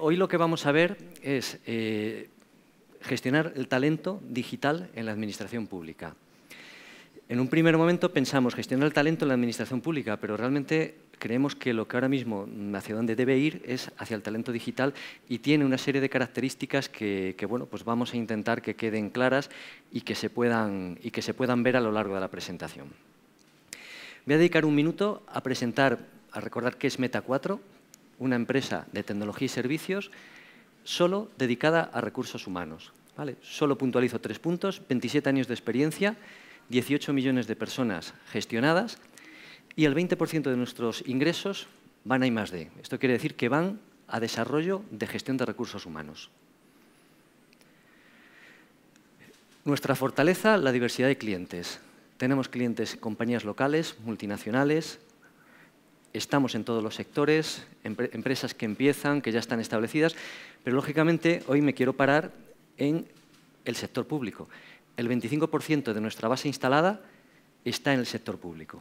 Hoy lo que vamos a ver es eh, gestionar el talento digital en la administración pública. En un primer momento pensamos gestionar el talento en la administración pública, pero realmente creemos que lo que ahora mismo hacia dónde debe ir es hacia el talento digital y tiene una serie de características que, bueno, pues vamos a intentar que queden claras y que, se puedan, y que se puedan ver a lo largo de la presentación. Voy a dedicar un minuto a presentar, a recordar qué es Meta 4, una empresa de tecnología y servicios solo dedicada a recursos humanos. Solo puntualizo tres puntos, 27 años de experiencia, 18 millones de personas gestionadas y el 20% de nuestros ingresos van a I+.D. Esto quiere decir que van a desarrollo de gestión de recursos humanos. Nuestra fortaleza, la diversidad de clientes. Tenemos clientes, compañías locales, multinacionales, estamos en todos los sectores, empresas que empiezan, que ya están establecidas, pero lógicamente hoy me quiero parar en el sector público. El 25% de nuestra base instalada está en el sector público.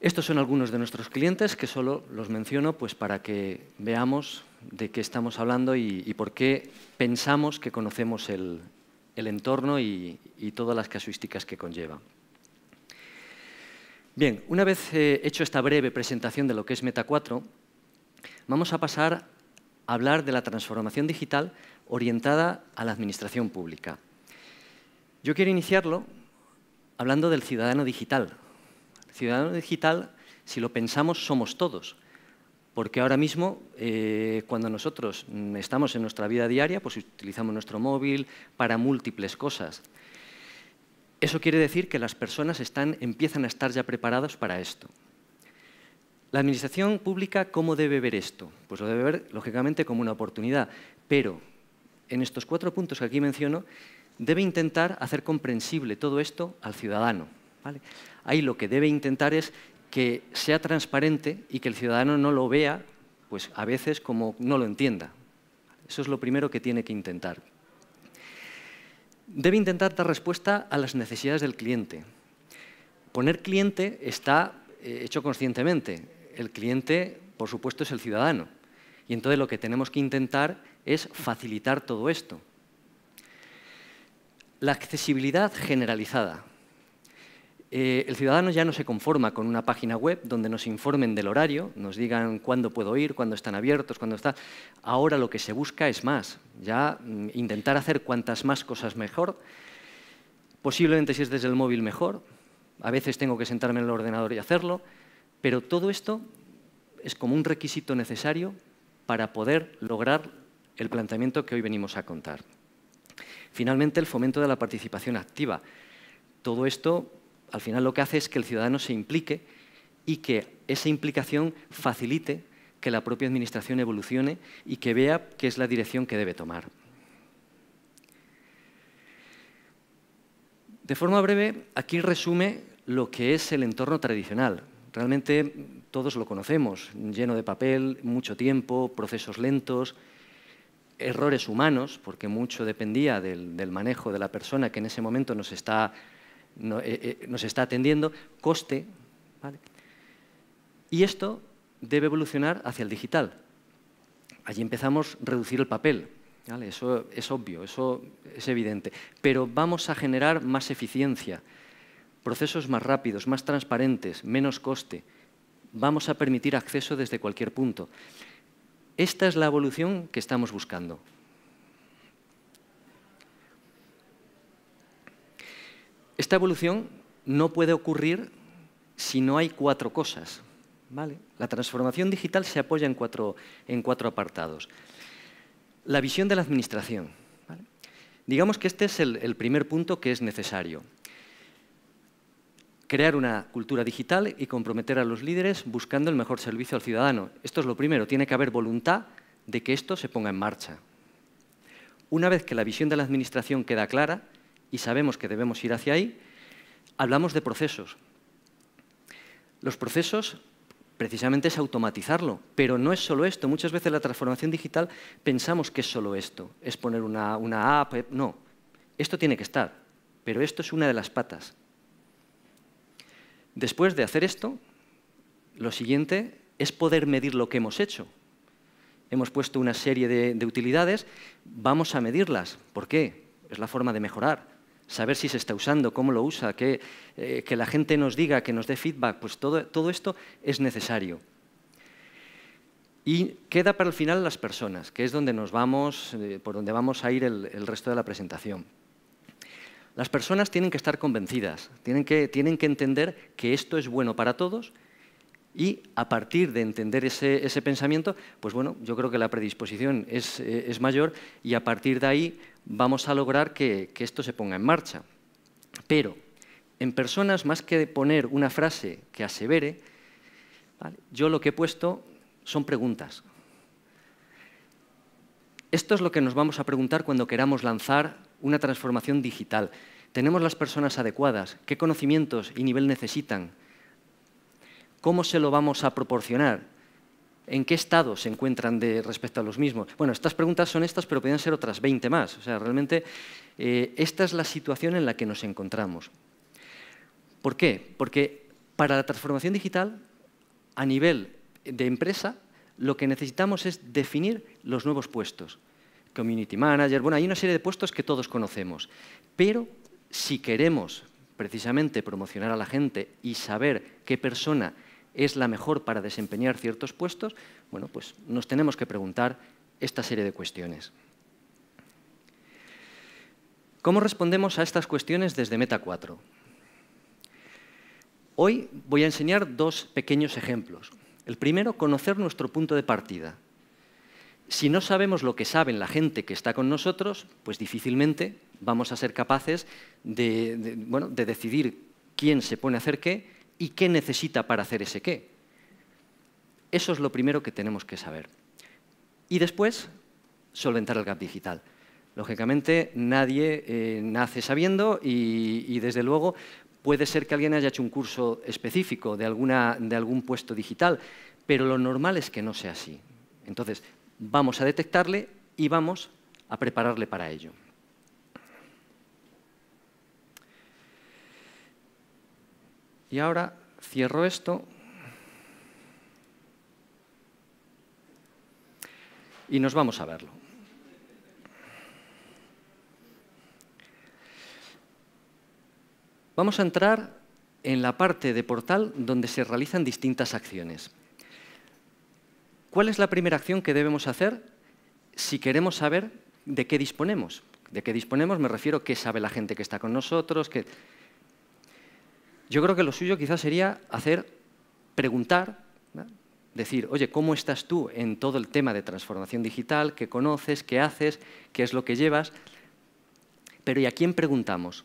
Estos son algunos de nuestros clientes que solo los menciono pues, para que veamos de qué estamos hablando y, por qué pensamos que conocemos el, entorno y todas las casuísticas que conlleva. Bien, una vez eh, hecho esta breve presentación de lo que es Meta 4, vamos a pasar a hablar de la transformación digital orientada a la administración pública. Yo quiero iniciarlo hablando del ciudadano digital. El ciudadano digital, si lo pensamos, somos todos. Porque ahora mismo, eh, cuando nosotros mm, estamos en nuestra vida diaria, pues utilizamos nuestro móvil para múltiples cosas. Eso quiere decir que las personas empiezan a estar ya preparadas para esto. ¿La administración pública cómo debe ver esto? Pues lo debe ver, lógicamente, como una oportunidad, pero en estos cuatro puntos que aquí menciono, debe intentar hacer comprensible todo esto al ciudadano. Ahí lo que debe intentar es que sea transparente y que el ciudadano no lo vea, pues a veces como no lo entienda. Eso es lo primero que tiene que intentar debe intentar dar respuesta a las necesidades del cliente. Poner cliente está eh, hecho conscientemente. El cliente, por supuesto, es el ciudadano. Y entonces lo que tenemos que intentar es facilitar todo esto. La accesibilidad generalizada. Eh, el ciudadano ya no se conforma con una página web donde nos informen del horario, nos digan cuándo puedo ir, cuándo están abiertos, cuándo está. Ahora lo que se busca es más, ya mm, intentar hacer cuantas más cosas mejor. Posiblemente si es desde el móvil mejor, a veces tengo que sentarme en el ordenador y hacerlo, pero todo esto es como un requisito necesario para poder lograr el planteamiento que hoy venimos a contar. Finalmente, el fomento de la participación activa. Todo esto al final lo que hace es que el ciudadano se implique y que esa implicación facilite que la propia Administración evolucione y que vea qué es la dirección que debe tomar. De forma breve, aquí resume lo que es el entorno tradicional. Realmente todos lo conocemos, lleno de papel, mucho tiempo, procesos lentos, errores humanos, porque mucho dependía del, manejo de la persona que en ese momento nos está nos eh, eh, está atendiendo, coste. Y esto debe evolucionar hacia el digital. Allí empezamos a reducir el papel. Eso es obvio, eso es evidente. Pero vamos a generar más eficiencia, procesos más rápidos, más transparentes, menos coste. Vamos a permitir acceso desde cualquier punto. Esta es la evolución que estamos buscando. Esta evolución no puede ocurrir si no hay cuatro cosas. ¿vale? La transformación digital se apoya en cuatro, apartados. La visión de la administración. Digamos que este es el primer punto que es necesario. Crear una cultura digital y comprometer a los líderes buscando el mejor servicio al ciudadano. Esto es lo primero, tiene que haber voluntad de que esto se ponga en marcha. Una vez que la visión de la administración queda clara, y sabemos que debemos ir hacia ahí, hablamos de procesos. Los procesos precisamente es automatizarlo, pero no es solo esto. Muchas veces la transformación digital pensamos que es solo esto, es poner una, app, eh, no, esto tiene que estar, pero esto es una de las patas. Después de hacer esto, lo siguiente es poder medir lo que hemos hecho. Hemos puesto una serie de, de utilidades, vamos a medirlas. ¿Por qué? Es la forma de mejorar saber si se está usando, cómo lo usa, eh, que, la gente nos diga, que nos dé feedback, pues todo, esto es necesario. Y queda para el final las personas, que es donde nos vamos, eh, por donde vamos a ir el, resto de la presentación. Las personas tienen que estar convencidas, tienen que entender que esto es bueno para todos y a partir de entender ese, pensamiento, pues bueno, yo creo que la predisposición es, eh, mayor y a partir de ahí vamos a lograr que, esto se ponga en marcha. Pero en personas, más que poner una frase que asevere, yo lo que he puesto son preguntas. Esto es lo que nos vamos a preguntar cuando queramos lanzar una transformación digital. ¿Tenemos las personas adecuadas? ¿Qué conocimientos y nivel necesitan? ¿Cómo se lo vamos a proporcionar? ¿En qué estado se encuentran de respecto a los mismos? Bueno, estas preguntas son estas, pero podrían ser otras 20 más. O sea, realmente eh, esta es la situación en la que nos encontramos. ¿Por qué? Porque para la transformación digital, a nivel de empresa, lo que necesitamos es definir los nuevos puestos. Community manager, bueno, hay una serie de puestos que todos conocemos. Pero si queremos precisamente promocionar a la gente y saber qué persona es la mejor para desempeñar ciertos puestos, bueno, pues nos tenemos que preguntar esta serie de cuestiones. ¿Cómo respondemos a estas cuestiones desde Meta 4? Hoy voy a enseñar dos pequeños ejemplos. El primero, conocer nuestro punto de partida. Si no sabemos lo que saben la gente que está con nosotros, pues difícilmente vamos a ser capaces de decidir quién se pone a hacer qué y qué necesita para hacer ese qué. Eso es lo primero que tenemos que saber. Y después, solventar el gap digital. Lógicamente, nadie eh, nace sabiendo y, desde luego, puede ser que alguien haya hecho un curso específico de algún puesto digital, pero lo normal es que no sea así. Entonces, vamos a detectarle y vamos a prepararle para ello. Y ahora cierro esto y nos vamos a verlo. Vamos a entrar en la parte de portal donde se realizan distintas acciones. ¿Cuál es la primera acción que debemos hacer si queremos saber de qué disponemos? De qué disponemos me refiero a qué sabe la gente que está con nosotros, qué... Yo creo que lo suyo quizás sería hacer, preguntar, decir, oye, ¿cómo estás tú en todo el tema de transformación digital? ¿Qué conoces? ¿Qué haces? ¿Qué es lo que llevas? Pero ¿y a quién preguntamos?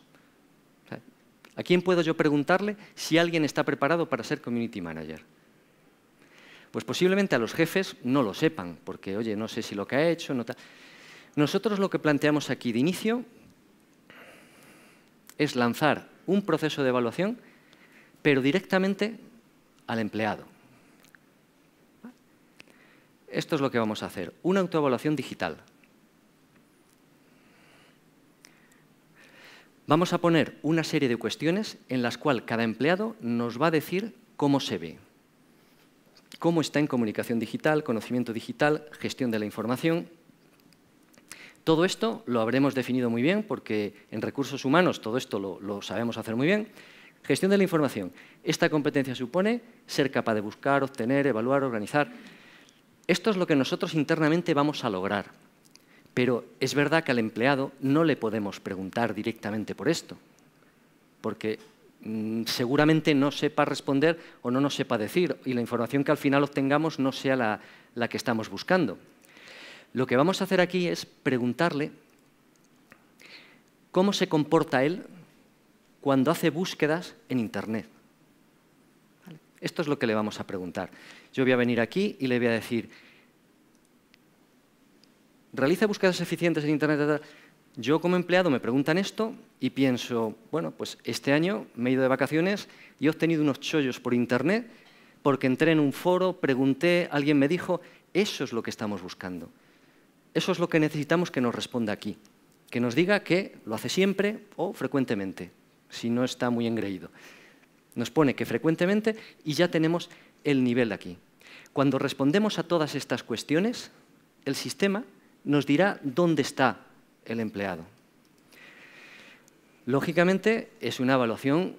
¿A quién puedo yo preguntarle si alguien está preparado para ser community manager? Pues posiblemente a los jefes no lo sepan, porque, oye, no sé si lo que ha hecho... Nosotros lo que planteamos aquí de inicio es lanzar un proceso de evaluación pero directamente al empleado. Esto es lo que vamos a hacer, una autoevaluación digital. Vamos a poner una serie de cuestiones en las cuales cada empleado nos va a decir cómo se ve, cómo está en comunicación digital, conocimiento digital, gestión de la información. Todo esto lo habremos definido muy bien porque en recursos humanos todo esto lo, lo sabemos hacer muy bien, Gestión de la información. Esta competencia supone ser capaz de buscar, obtener, evaluar, organizar. Esto es lo que nosotros internamente vamos a lograr. Pero es verdad que al empleado no le podemos preguntar directamente por esto, porque mm, seguramente no sepa responder o no nos sepa decir y la información que al final obtengamos no sea la que estamos buscando. Lo que vamos a hacer aquí es preguntarle cómo se comporta él cuando hace búsquedas en Internet. Esto es lo que le vamos a preguntar. Yo voy a venir aquí y le voy a decir, ¿realiza búsquedas eficientes en Internet? Yo como empleado me preguntan esto y pienso, bueno, pues este año me he ido de vacaciones y he obtenido unos chollos por Internet porque entré en un foro, pregunté, alguien me dijo, eso es lo que estamos buscando. Eso es lo que necesitamos que nos responda aquí, que nos diga que lo hace siempre o frecuentemente si no está muy engreído. Nos pone que frecuentemente y ya tenemos el nivel aquí. Cuando respondemos a todas estas cuestiones, el sistema nos dirá dónde está el empleado. Lógicamente es una evaluación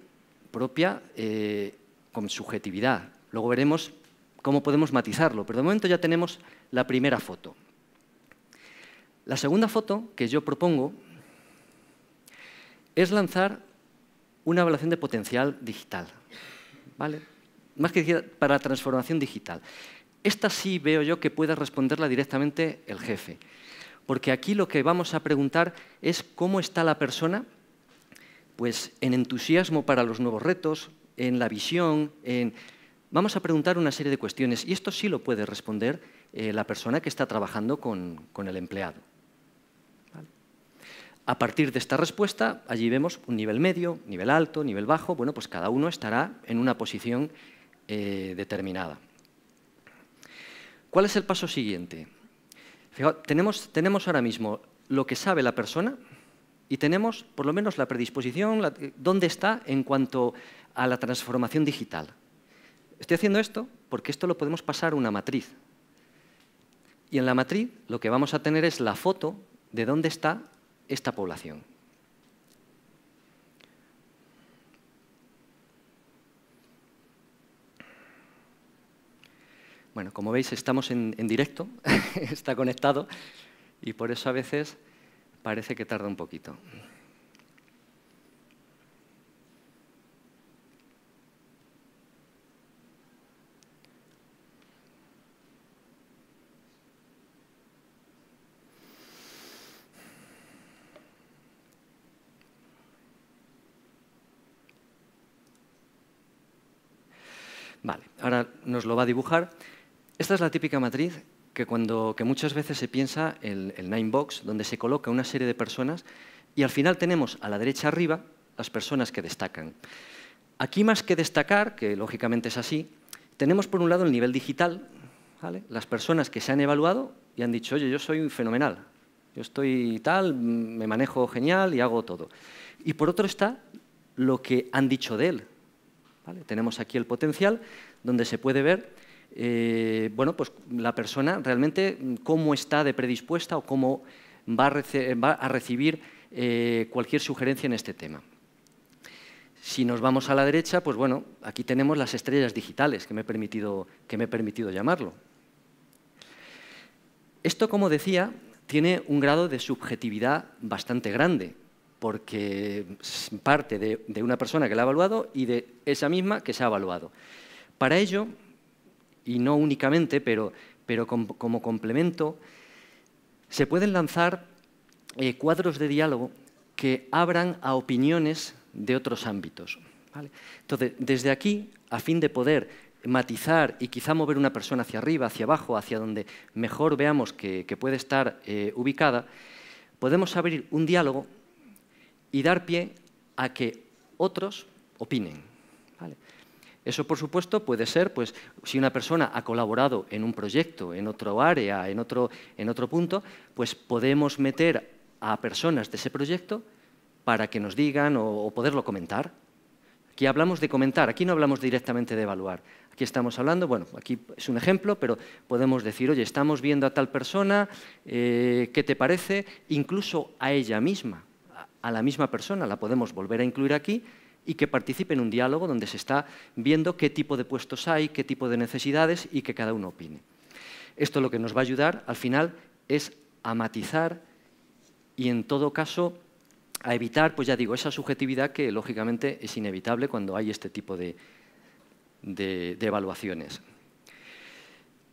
propia eh, con subjetividad. Luego veremos cómo podemos matizarlo, pero de momento ya tenemos la primera foto. La segunda foto que yo propongo es lanzar una evaluación de potencial digital, ¿vale? Más que para transformación digital. Esta sí veo yo que pueda responderla directamente el jefe, porque aquí lo que vamos a preguntar es cómo está la persona pues en entusiasmo para los nuevos retos, en la visión, en... Vamos a preguntar una serie de cuestiones y esto sí lo puede responder eh, la persona que está trabajando con el empleado. A partir de esta respuesta, allí vemos un nivel medio, nivel alto, nivel bajo, bueno, pues cada uno estará en una posición eh, determinada. ¿Cuál es el paso siguiente? tenemos, ahora mismo lo que sabe la persona y tenemos por lo menos la predisposición, dónde está en cuanto a la transformación digital. Estoy haciendo esto porque esto lo podemos pasar a una matriz. Y en la matriz lo que vamos a tener es la foto de dónde está esta población. Bueno, como veis, estamos en, directo, está conectado y por eso a veces parece que tarda un poquito. Vale, ahora nos lo va a dibujar. Esta es la típica matriz que, cuando, que muchas veces se piensa el, el nine box, donde se coloca una serie de personas y al final tenemos a la derecha arriba las personas que destacan. Aquí más que destacar, que lógicamente es así, tenemos por un lado el nivel digital, las personas que se han evaluado y han dicho, oye, yo soy fenomenal, yo estoy tal, me manejo genial y hago todo. Y por otro está lo que han dicho de él, tenemos aquí el potencial donde se puede ver eh, pues la persona realmente cómo está de predispuesta o cómo va a, recibir eh, cualquier sugerencia en este tema. Si nos vamos a la derecha, pues aquí tenemos las estrellas digitales, que me he permitido llamarlo. Esto, como decía, tiene un grado de subjetividad bastante grande, porque parte de, una persona que la ha evaluado y de esa misma que se ha evaluado. Para ello, y no únicamente, pero, como, complemento, se pueden lanzar eh, cuadros de diálogo que abran a opiniones de otros ámbitos. Entonces, desde aquí, a fin de poder matizar y quizá mover una persona hacia arriba, hacia abajo, hacia donde mejor veamos que, puede estar eh, ubicada, podemos abrir un diálogo y dar pie a que otros opinen. Eso, por supuesto, puede ser, pues, si una persona ha colaborado en un proyecto, en otro área, en otro, punto, pues podemos meter a personas de ese proyecto para que nos digan o, poderlo comentar. Aquí hablamos de comentar, aquí no hablamos directamente de evaluar. Aquí estamos hablando, bueno, aquí es un ejemplo, pero podemos decir, oye, estamos viendo a tal persona, eh, ¿qué te parece? Incluso a ella misma a la misma persona, la podemos volver a incluir aquí y que participe en un diálogo donde se está viendo qué tipo de puestos hay, qué tipo de necesidades y que cada uno opine. Esto lo que nos va a ayudar al final es a matizar y en todo caso a evitar, pues ya digo, esa subjetividad que lógicamente es inevitable cuando hay este tipo de evaluaciones.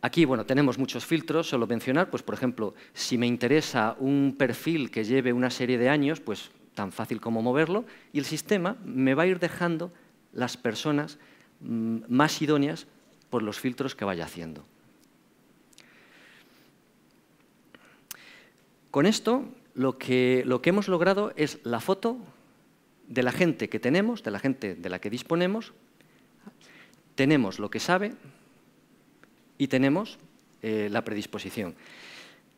Aquí, bueno, tenemos muchos filtros, solo mencionar, pues por ejemplo, si me interesa un perfil que lleve una serie de años, pues tan fácil como moverlo, y el sistema me va a ir dejando las personas mm, más idóneas por los filtros que vaya haciendo. Con esto, lo que, lo que hemos logrado es la foto de la gente que tenemos, de la gente de la que disponemos, tenemos lo que sabe, y tenemos eh, la predisposición.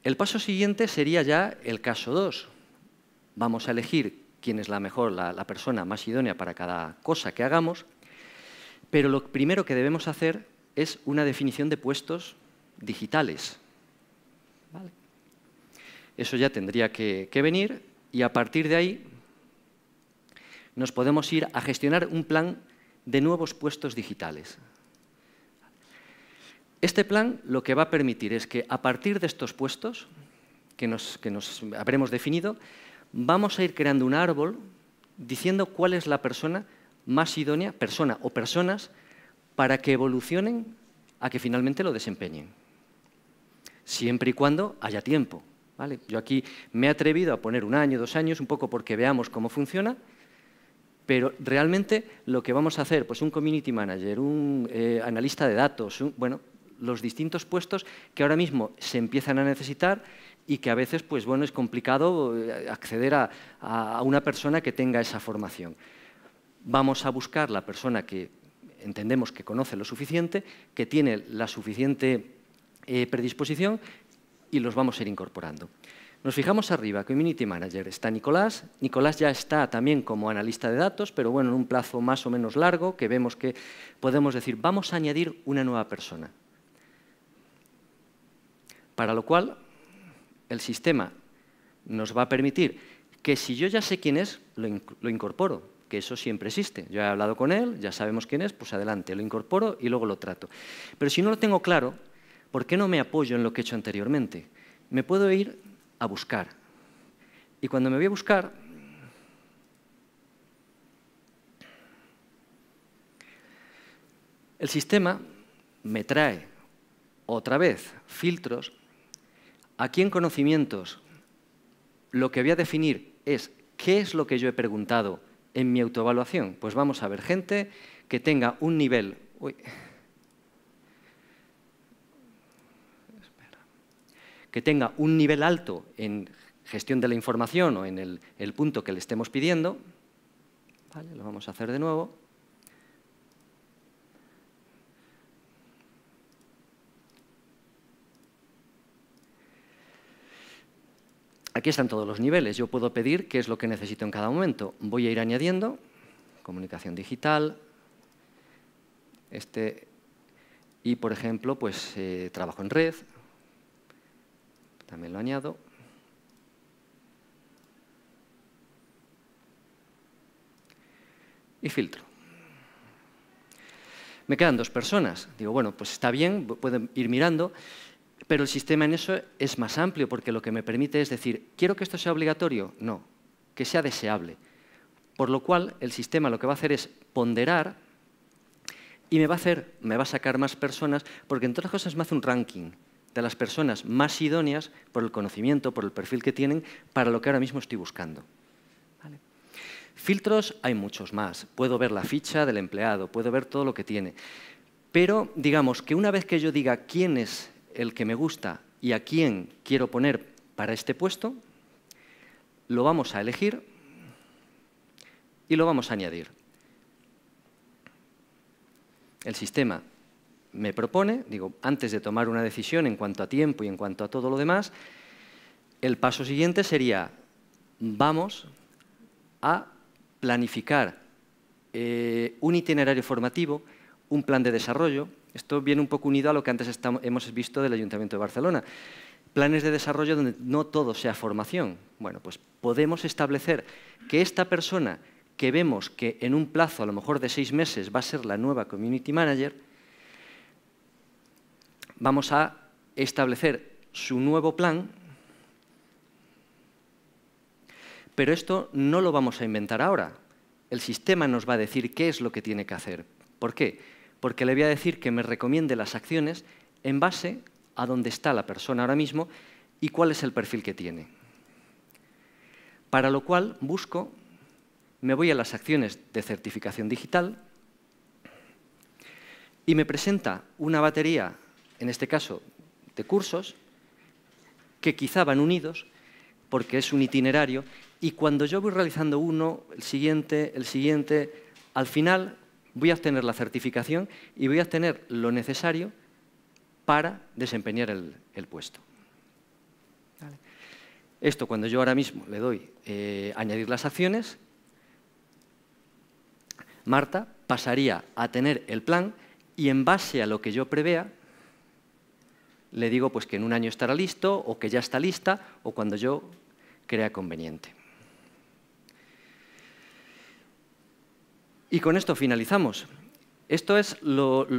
El paso siguiente sería ya el caso 2. Vamos a elegir quién es la mejor, la, persona más idónea para cada cosa que hagamos, pero lo primero que debemos hacer es una definición de puestos digitales. Eso ya tendría que venir y a partir de ahí nos podemos ir a gestionar un plan de nuevos puestos digitales. Este plan lo que va a permitir es que a partir de estos puestos que nos, habremos definido, vamos a ir creando un árbol diciendo cuál es la persona más idónea, persona o personas, para que evolucionen a que finalmente lo desempeñen. Siempre y cuando haya tiempo. ¿vale? Yo aquí me he atrevido a poner un año, dos años, un poco porque veamos cómo funciona, pero realmente lo que vamos a hacer, pues un community manager, un eh, analista de datos, un, bueno, los distintos puestos que ahora mismo se empiezan a necesitar y que a veces pues, bueno, es complicado eh, acceder a, una persona que tenga esa formación. Vamos a buscar la persona que entendemos que conoce lo suficiente, que tiene la suficiente eh, predisposición y los vamos a ir incorporando. Nos fijamos arriba, Community Manager, está Nicolás. Nicolás ya está también como analista de datos, pero bueno, en un plazo más o menos largo que vemos que podemos decir, vamos a añadir una nueva persona. Para lo cual, el sistema nos va a permitir que si yo ya sé quién es, lo, incorporo, que eso siempre existe. Yo he hablado con él, ya sabemos quién es, pues adelante, lo incorporo y luego lo trato. Pero si no lo tengo claro, ¿por qué no me apoyo en lo que he hecho anteriormente? Me puedo ir a buscar. Y cuando me voy a buscar, el sistema me trae otra vez filtros Aquí en conocimientos, lo que voy a definir es qué es lo que yo he preguntado en mi autoevaluación. Pues vamos a ver gente que tenga un nivel... que tenga un nivel alto en gestión de la información o en el, punto que le estemos pidiendo. lo vamos a hacer de nuevo. Aquí están todos los niveles. Yo puedo pedir qué es lo que necesito en cada momento. Voy a ir añadiendo comunicación digital, este, y por ejemplo, pues eh, trabajo en red, también lo añado. Y filtro. Me quedan dos personas. Digo, bueno, pues está bien, pueden ir mirando. Pero el sistema en eso es más amplio porque lo que me permite es decir, ¿quiero que esto sea obligatorio? No, que sea deseable. Por lo cual el sistema lo que va a hacer es ponderar y me va a hacer, me va a sacar más personas porque en todas las cosas me hace un ranking de las personas más idóneas por el conocimiento, por el perfil que tienen, para lo que ahora mismo estoy buscando. Filtros hay muchos más. Puedo ver la ficha del empleado, puedo ver todo lo que tiene. Pero digamos que una vez que yo diga quién es el que me gusta y a quién quiero poner para este puesto, lo vamos a elegir y lo vamos a añadir. El sistema me propone, digo, antes de tomar una decisión en cuanto a tiempo y en cuanto a todo lo demás, el paso siguiente sería, vamos a planificar eh, un itinerario formativo, un plan de desarrollo, esto viene un poco unido a lo que antes hemos visto del Ayuntamiento de Barcelona. Planes de desarrollo donde no todo sea formación. Bueno, pues podemos establecer que esta persona que vemos que en un plazo a lo mejor de seis meses va a ser la nueva Community Manager, vamos a establecer su nuevo plan, pero esto no lo vamos a inventar ahora. El sistema nos va a decir qué es lo que tiene que hacer. ¿Por qué? porque le voy a decir que me recomiende las acciones en base a dónde está la persona ahora mismo y cuál es el perfil que tiene. Para lo cual busco, me voy a las acciones de certificación digital y me presenta una batería, en este caso de cursos, que quizá van unidos porque es un itinerario y cuando yo voy realizando uno, el siguiente, el siguiente, al final voy a obtener la certificación y voy a obtener lo necesario para desempeñar el, puesto. Esto cuando yo ahora mismo le doy eh, añadir las acciones, Marta pasaría a tener el plan y en base a lo que yo prevea, le digo pues que en un año estará listo o que ya está lista o cuando yo crea conveniente. Y con esto finalizamos. Estos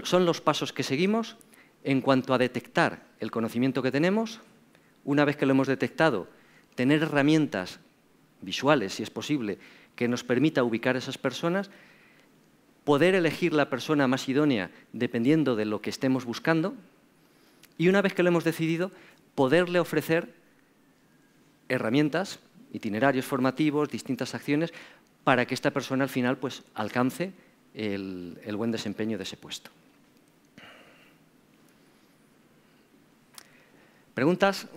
son los pasos que seguimos en cuanto a detectar el conocimiento que tenemos. Una vez que lo hemos detectado, tener herramientas visuales, si es posible, que nos permita ubicar a esas personas, poder elegir la persona más idónea dependiendo de lo que estemos buscando y una vez que lo hemos decidido, poderle ofrecer herramientas, itinerarios formativos, distintas acciones para que esta persona al final pues, alcance el, el buen desempeño de ese puesto. ¿Preguntas?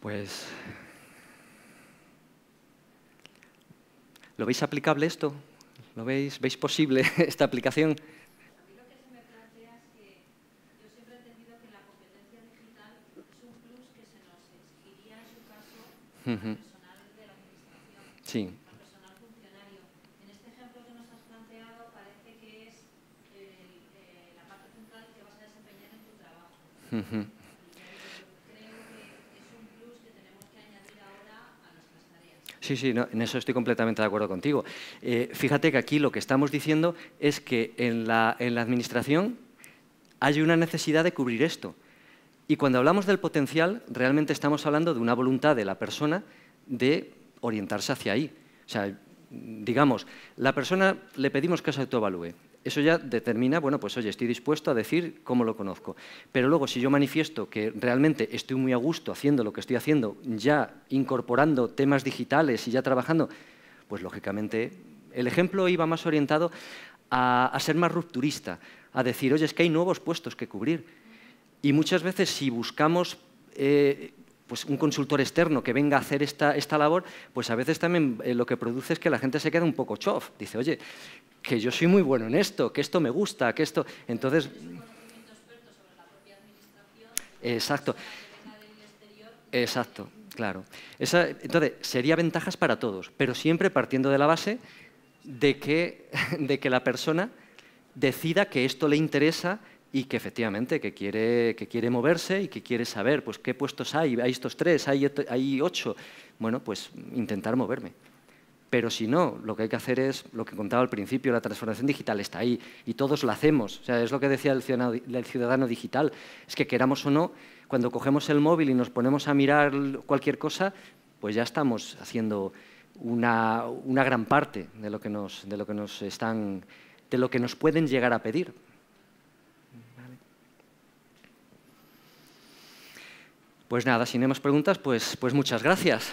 Pues ¿Lo veis aplicable esto? ¿Lo veis? posible esta aplicación? A mí lo que se me plantea es que yo siempre he entendido que la competencia digital es un plus que se nos escribiría en su caso al personal de la administración, al personal funcionario. En este ejemplo que nos has planteado parece que es la parte central que vas a desempeñar en tu trabajo. Sí, sí, en eso estoy completamente de acuerdo contigo. Eh, fíjate que aquí lo que estamos diciendo es que en la, en la Administración hay una necesidad de cubrir esto. Y cuando hablamos del potencial, realmente estamos hablando de una voluntad de la persona de orientarse hacia ahí. O sea, digamos, la persona le pedimos que se autoevalúe eso ya determina, bueno, pues oye, estoy dispuesto a decir cómo lo conozco. Pero luego, si yo manifiesto que realmente estoy muy a gusto haciendo lo que estoy haciendo, ya incorporando temas digitales y ya trabajando, pues lógicamente el ejemplo iba más orientado a, ser más rupturista, a decir, oye, es que hay nuevos puestos que cubrir. Y muchas veces si buscamos eh, pues un consultor externo que venga a hacer esta, esta labor, pues a veces también eh, lo que produce es que la gente se queda un poco chof. Dice, oye, que yo soy muy bueno en esto, que esto me gusta, que esto... Entonces... Exacto. Exacto, claro. entonces, sería ventajas para todos, pero siempre partiendo de la base de que, de que la persona decida que esto le interesa, y que efectivamente que quiere, que quiere moverse y que quiere saber pues, qué puestos hay, hay estos tres, hay, hay ocho. Bueno, pues intentar moverme. Pero si no, lo que hay que hacer es lo que contaba al principio, la transformación digital está ahí y todos la hacemos. sea, es lo que decía el ciudadano, el ciudadano digital. Es que queramos o no, cuando cogemos el móvil y nos ponemos a mirar cualquier cosa, pues ya estamos haciendo una, una gran parte de lo que nos, de lo que nos están, de lo que nos pueden llegar a pedir. Pues nada, si no hay más preguntas, pues, pues muchas gracias.